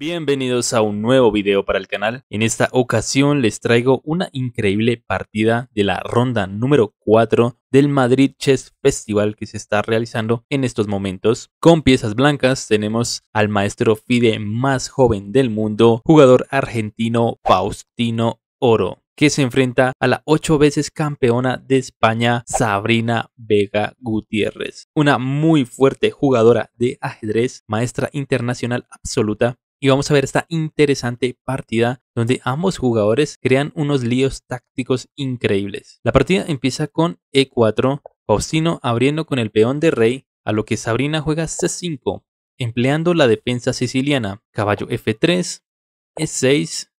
Bienvenidos a un nuevo video para el canal. En esta ocasión les traigo una increíble partida de la ronda número 4 del Madrid Chess Festival que se está realizando en estos momentos. Con piezas blancas tenemos al maestro FIDE más joven del mundo, jugador argentino Faustino Oro que se enfrenta a la ocho veces campeona de España, Sabrina Vega Gutiérrez. Una muy fuerte jugadora de ajedrez, maestra internacional absoluta, y vamos a ver esta interesante partida donde ambos jugadores crean unos líos tácticos increíbles. La partida empieza con E4, Faustino abriendo con el peón de rey, a lo que Sabrina juega C5, empleando la defensa siciliana, caballo F3, E6,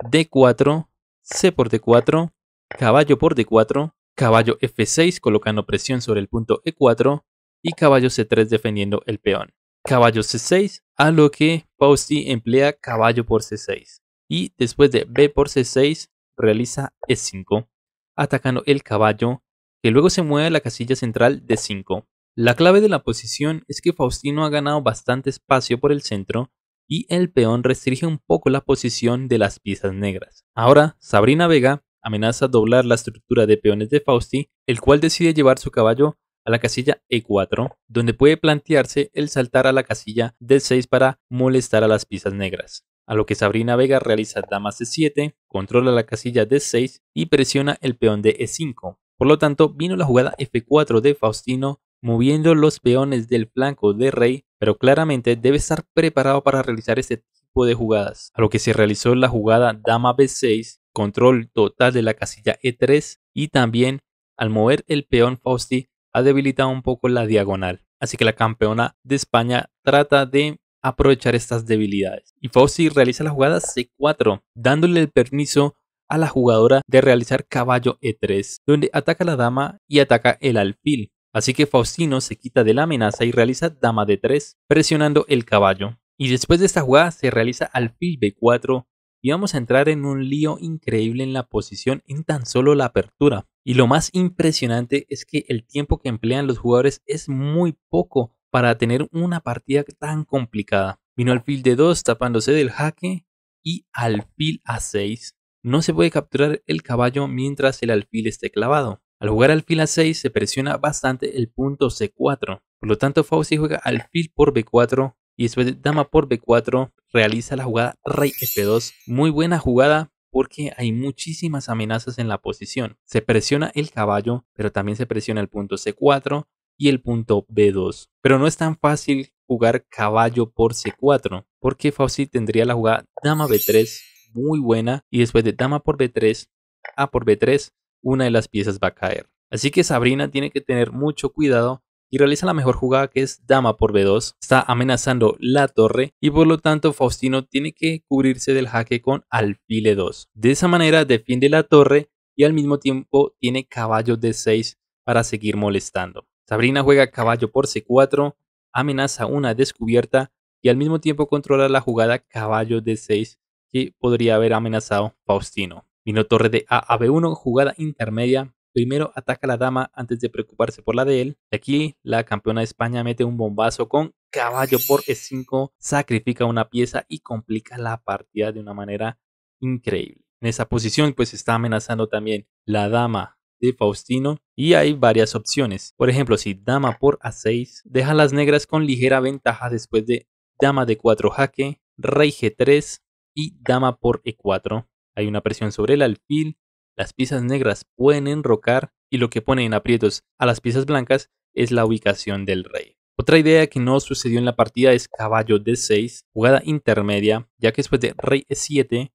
D4, C por D4, caballo por D4, caballo F6 colocando presión sobre el punto E4 y caballo C3 defendiendo el peón caballo C6, a lo que Fausti emplea caballo por C6. Y después de B por C6, realiza E5, atacando el caballo, que luego se mueve a la casilla central de 5. La clave de la posición es que Faustino ha ganado bastante espacio por el centro y el peón restringe un poco la posición de las piezas negras. Ahora, Sabrina Vega amenaza doblar la estructura de peones de Fausti, el cual decide llevar su caballo a la casilla E4, donde puede plantearse el saltar a la casilla D6 para molestar a las piezas negras. A lo que Sabrina Vega realiza dama C7, e controla la casilla D6 y presiona el peón de E5. Por lo tanto, vino la jugada F4 de Faustino moviendo los peones del flanco de rey, pero claramente debe estar preparado para realizar este tipo de jugadas. A lo que se realizó la jugada dama B6, control total de la casilla E3 y también al mover el peón Fausti ha debilitado un poco la diagonal. Así que la campeona de España trata de aprovechar estas debilidades. Y Faustino realiza la jugada C4, dándole el permiso a la jugadora de realizar caballo E3, donde ataca la dama y ataca el alfil. Así que Faustino se quita de la amenaza y realiza dama D3, presionando el caballo. Y después de esta jugada se realiza alfil B4, y vamos a entrar en un lío increíble en la posición en tan solo la apertura. Y lo más impresionante es que el tiempo que emplean los jugadores es muy poco para tener una partida tan complicada. Vino alfil de 2 tapándose del jaque y alfil a 6. No se puede capturar el caballo mientras el alfil esté clavado. Al jugar alfil a 6 se presiona bastante el punto C4. Por lo tanto, Fauci juega alfil por B4 y después de dama por b4 realiza la jugada rey f2. Muy buena jugada porque hay muchísimas amenazas en la posición. Se presiona el caballo, pero también se presiona el punto c4 y el punto b2. Pero no es tan fácil jugar caballo por c4 porque Fauci tendría la jugada dama b3 muy buena y después de dama por b3 a por b3 una de las piezas va a caer. Así que Sabrina tiene que tener mucho cuidado y realiza la mejor jugada que es dama por b2, está amenazando la torre y por lo tanto Faustino tiene que cubrirse del jaque con alfile 2 De esa manera defiende la torre y al mismo tiempo tiene caballo d6 para seguir molestando. Sabrina juega caballo por c4, amenaza una descubierta y al mismo tiempo controla la jugada caballo d6 que podría haber amenazado Faustino. Vino torre de a a b1, jugada intermedia Primero ataca a la dama antes de preocuparse por la de él. Y Aquí la campeona de España mete un bombazo con caballo por E5, sacrifica una pieza y complica la partida de una manera increíble. En esa posición pues está amenazando también la dama de Faustino y hay varias opciones. Por ejemplo, si dama por A6, deja las negras con ligera ventaja después de dama de 4 jaque, rey G3 y dama por E4. Hay una presión sobre el alfil las piezas negras pueden enrocar y lo que pone en aprietos a las piezas blancas es la ubicación del rey. Otra idea que no sucedió en la partida es caballo d6, jugada intermedia, ya que después de rey e7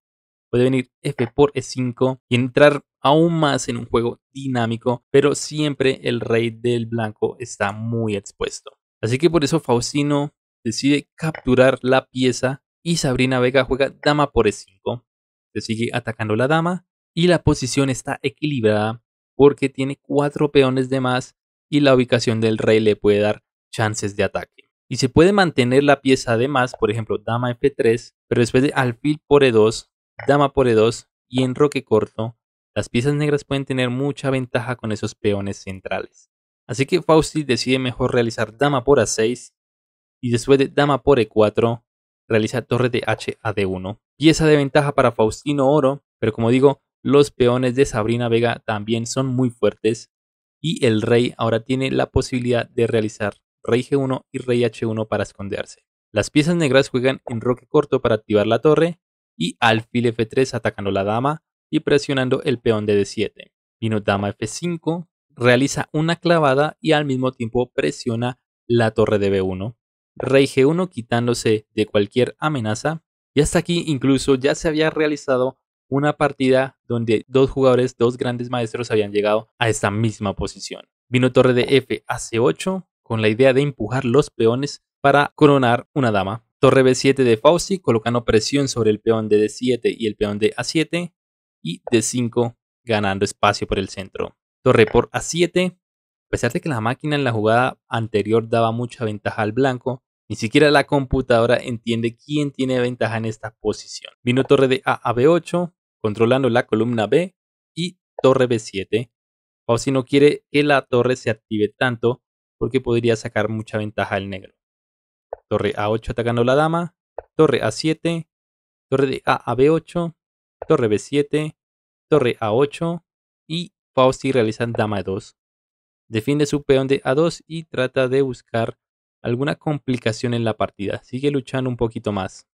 puede venir f por e5 y entrar aún más en un juego dinámico, pero siempre el rey del blanco está muy expuesto. Así que por eso Faustino decide capturar la pieza y Sabrina Vega juega dama por e5, se sigue atacando la dama y la posición está equilibrada porque tiene cuatro peones de más y la ubicación del rey le puede dar chances de ataque. Y se puede mantener la pieza de más, por ejemplo, dama f3, pero después de alfil por e2, dama por e2 y enroque corto, las piezas negras pueden tener mucha ventaja con esos peones centrales. Así que Fausti decide mejor realizar dama por a6 y después de dama por e4 realiza torre de h a d1. Pieza de ventaja para Faustino Oro, pero como digo, los peones de Sabrina Vega también son muy fuertes. Y el rey ahora tiene la posibilidad de realizar rey G1 y rey H1 para esconderse. Las piezas negras juegan en roque corto para activar la torre y alfil F3 atacando la dama y presionando el peón de D7. Vino dama F5, realiza una clavada y al mismo tiempo presiona la torre de B1. Rey G1 quitándose de cualquier amenaza y hasta aquí incluso ya se había realizado una partida donde dos jugadores, dos grandes maestros habían llegado a esta misma posición. Vino torre de F a C8 con la idea de empujar los peones para coronar una dama. Torre B7 de Fauci colocando presión sobre el peón de D7 y el peón de A7 y D5 ganando espacio por el centro. Torre por A7. A pesar de que la máquina en la jugada anterior daba mucha ventaja al blanco, ni siquiera la computadora entiende quién tiene ventaja en esta posición. Vino torre de A a B8, controlando la columna B y torre B7. si no quiere que la torre se active tanto porque podría sacar mucha ventaja al negro. Torre A8 atacando la dama, torre A7, torre de A a B8, torre B7, torre A8 y Fausti realiza dama E2. Defiende su peón de A2 y trata de buscar alguna complicación en la partida. Sigue luchando un poquito más.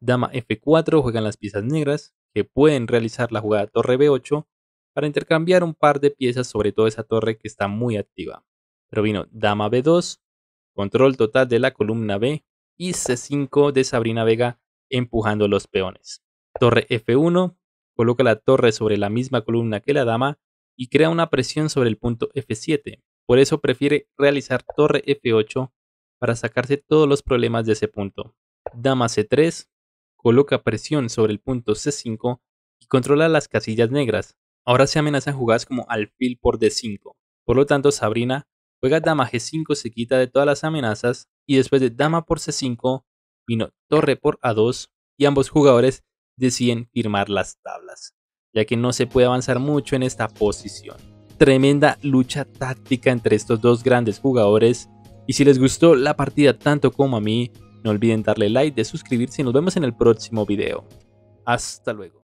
Dama F4, juegan las piezas negras que pueden realizar la jugada torre B8 para intercambiar un par de piezas, sobre toda esa torre que está muy activa. Pero vino dama B2, control total de la columna B y C5 de Sabrina Vega empujando los peones. Torre F1 coloca la torre sobre la misma columna que la dama y crea una presión sobre el punto F7. Por eso prefiere realizar torre F8 para sacarse todos los problemas de ese punto. Dama C3 coloca presión sobre el punto C5 y controla las casillas negras. Ahora se amenazan jugadas como alfil por D5. Por lo tanto, Sabrina juega dama G5, se quita de todas las amenazas y después de dama por C5 vino torre por A2 y ambos jugadores deciden firmar las tablas, ya que no se puede avanzar mucho en esta posición. Tremenda lucha táctica entre estos dos grandes jugadores y si les gustó la partida tanto como a mí, no olviden darle like, de suscribirse y nos vemos en el próximo video. Hasta luego.